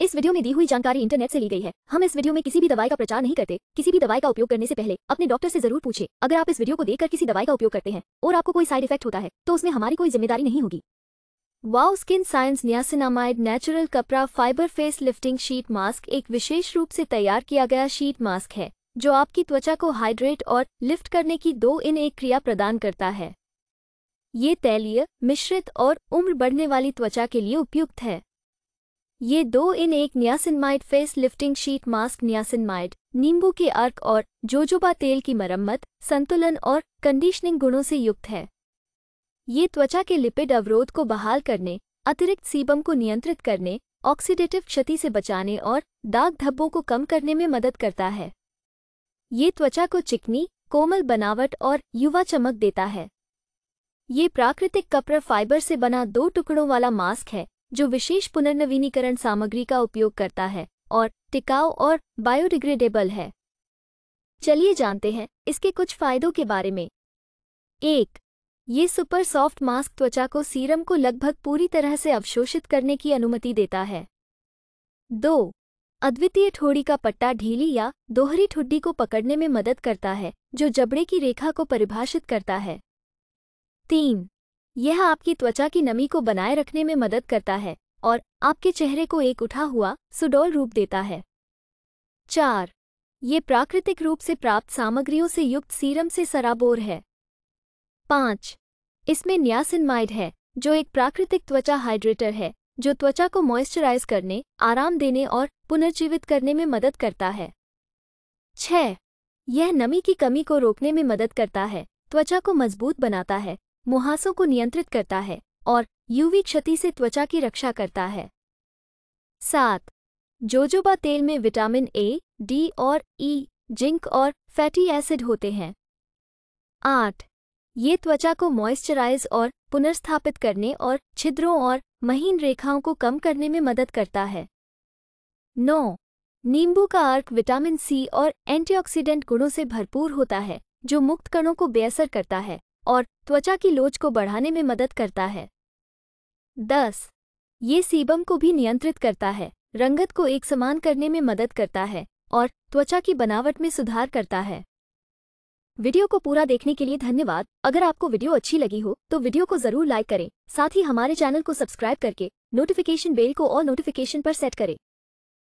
इस वीडियो में दी हुई जानकारी इंटरनेट से ली गई है हम इस वीडियो में किसी भी दवाई का प्रचार नहीं करते किसी भी दवाई का उपयोग करने से पहले अपने डॉक्टर से जरूर पूछे अगर आप इस वीडियो को देखकर किसी दवाई का उपयोग करते हैं और आपको कोई साइड इफेक्ट होता है तो उसमें हमारी कोई जिम्मेदारी नहीं होगी wow skin science niacinamide natural कपड़ा fibre face lifting sheet mask एक विशेष रूप से तैयार किया गया शीट मास्क है जो आपकी त्वचा को हाइड्रेट और लिफ्ट करने की दो इन एक क्रिया प्रदान करता है ये तैलीय मिश्रित और उम्र बढ़ने वाली त्वचा के लिए उपयुक्त है ये दो इन एक niacinamide face lifting sheet mask niacinamide नींबू के अर्क और जोजोबा तेल की मरम्मत संतुलन और कंडीशनिंग गुणों से युक्त है ये त्वचा के लिपिड अवरोध को बहाल करने अतिरिक्त सीबम को नियंत्रित करने ऑक्सीडेटिव क्षति से बचाने और दाग धब्बों को कम करने में मदद करता है ये त्वचा को चिकनी कोमल बनावट और युवा चमक देता है ये प्राकृतिक कपड़ा फाइबर से बना दो टुकड़ों वाला मास्क है जो विशेष पुनर्नवीनीकरण सामग्री का उपयोग करता है और टिकाऊ और बायोडिग्रेडेबल है चलिए जानते हैं इसके कुछ फायदों के बारे में एक ये सुपर सॉफ्ट मास्क त्वचा को सीरम को लगभग पूरी तरह से अवशोषित करने की अनुमति देता है दो अद्वितीय ठोड़ी का पट्टा ढीली या दोहरी ठुड्डी को पकड़ने में मदद करता है जो जबड़े की रेखा को परिभाषित करता है तीन यह आपकी त्वचा की नमी को बनाए रखने में मदद करता है और आपके चेहरे को एक उठा हुआ सुडोल रूप देता है चार ये प्राकृतिक रूप से प्राप्त सामग्रियों से युक्त सीरम से सराबोर है पाँच इसमें न्यासिनमाइड है जो एक प्राकृतिक त्वचा हाइड्रेटर है जो त्वचा को मॉइस्चराइज करने आराम देने और पुनर्जीवित करने में मदद करता है छह यह नमी की कमी को रोकने में मदद करता है त्वचा को मजबूत बनाता है मुहासों को नियंत्रित करता है और यूवी क्षति से त्वचा की रक्षा करता है सात जोजोबा तेल में विटामिन ए डी और ई e, जिंक और फैटी एसिड होते हैं आठ ये त्वचा को मॉइस्चराइज और पुनर्स्थापित करने और छिद्रों और महीन रेखाओं को कम करने में मदद करता है नौ नींबू का अर्क विटामिन सी और एंटीऑक्सीडेंट गुणों से भरपूर होता है जो मुक्त कणों को बेअसर करता है और त्वचा की लोच को बढ़ाने में मदद करता है दस ये सीबम को भी नियंत्रित करता है रंगत को एक समान करने में मदद करता है और त्वचा की बनावट में सुधार करता है वीडियो को पूरा देखने के लिए धन्यवाद अगर आपको वीडियो अच्छी लगी हो तो वीडियो को जरूर लाइक करें साथ ही हमारे चैनल को सब्सक्राइब करके नोटिफिकेशन बेल को और नोटिफिकेशन पर सेट करें